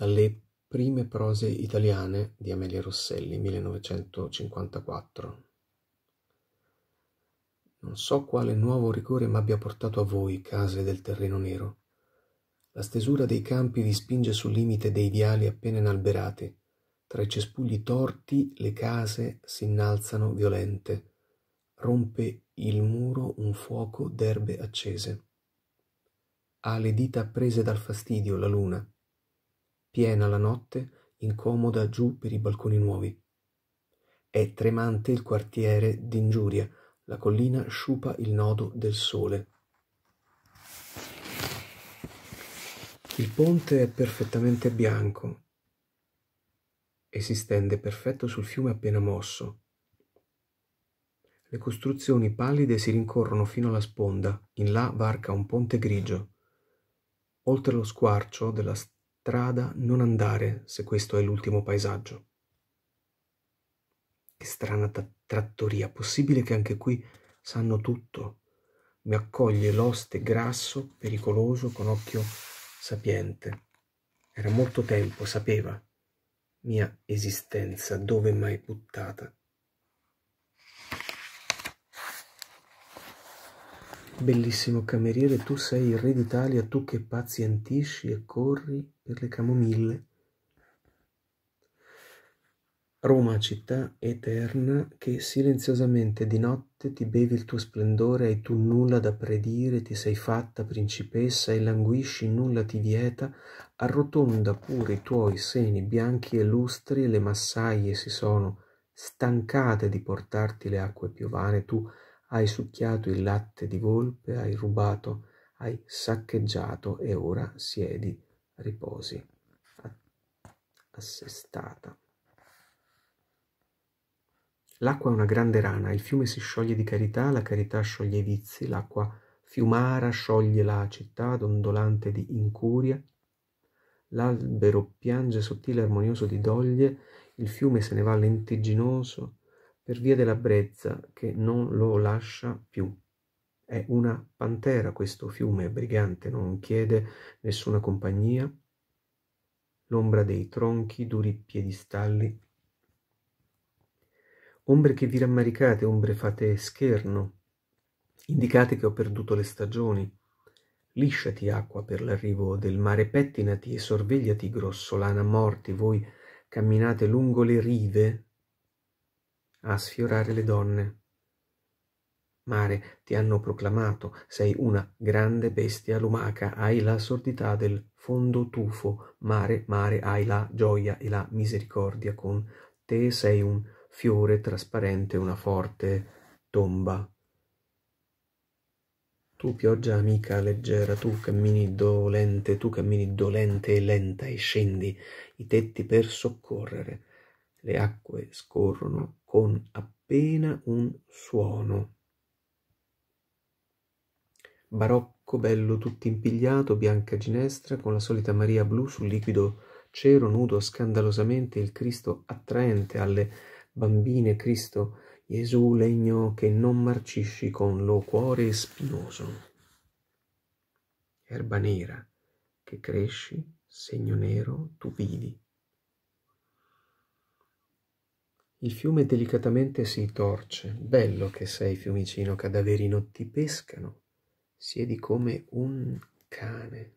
dalle Prime prose italiane di Amelia Rosselli, 1954. Non so quale nuovo rigore m'abbia portato a voi, case del terreno nero. La stesura dei campi vi spinge sul limite dei viali appena inalberati. Tra i cespugli torti le case si innalzano violente. Rompe il muro un fuoco d'erbe accese. Ha le dita prese dal fastidio la luna piena la notte, incomoda giù per i balconi nuovi. È tremante il quartiere d'ingiuria, la collina sciupa il nodo del sole. Il ponte è perfettamente bianco e si stende perfetto sul fiume appena mosso. Le costruzioni pallide si rincorrono fino alla sponda, in là varca un ponte grigio. Oltre lo squarcio della strada non andare se questo è l'ultimo paesaggio. Che strana t- trattoria, possibile che anche qui sanno tutto. Mi accoglie l'oste grasso, pericoloso, con occhio sapiente. Era molto tempo, sapeva, mia esistenza dove mai buttata. Bellissimo cameriere, tu sei il re d'Italia, tu che pazientisci e corri per le camomille. Roma, città eterna, che silenziosamente di notte ti bevi il tuo splendore, hai tu nulla da predire, ti sei fatta principessa e languisci, nulla ti vieta, arrotonda pure i tuoi seni bianchi e lustri, le massaie si sono stancate di portarti le acque piovane, tu hai succhiato il latte di volpe, hai rubato, hai saccheggiato e ora siedi, riposi. Assestata. L'acqua è una grande rana, il fiume si scioglie di carità, la carità scioglie i vizi, l'acqua fiumara scioglie la città dondolante di incuria. L'albero piange sottile e armonioso di doglie, il fiume se ne va lentigginoso, per via della brezza che non lo lascia più. È una pantera questo fiume brigante, non chiede nessuna compagnia. L'ombra dei tronchi, duri piedistalli. Ombre che vi rammaricate, ombre fate scherno. Indicate che ho perduto le stagioni. Lisciati acqua per l'arrivo del mare, pettinati e sorvegliati grossolana morti. Voi camminate lungo le rive a sfiorare le donne. Mare, ti hanno proclamato, sei una grande bestia lumaca, hai la sordità del fondo tufo, mare, mare, hai la gioia e la misericordia con te, sei un fiore trasparente, una forte tomba. Tu pioggia amica leggera, tu cammini dolente, tu cammini dolente e lenta e scendi i tetti per soccorrere le acque scorrono con appena un suono. Barocco bello tutto impigliato, bianca ginestra, con la solita Maria blu sul liquido cero, nudo scandalosamente il Cristo attraente alle bambine, Cristo Gesù legno che non marcisci con lo cuore spinoso. Erba nera che cresci, segno nero, tu vivi Il fiume delicatamente si torce. Bello che sei, fiumicino, cadaverino, ti pescano. Siedi come un cane.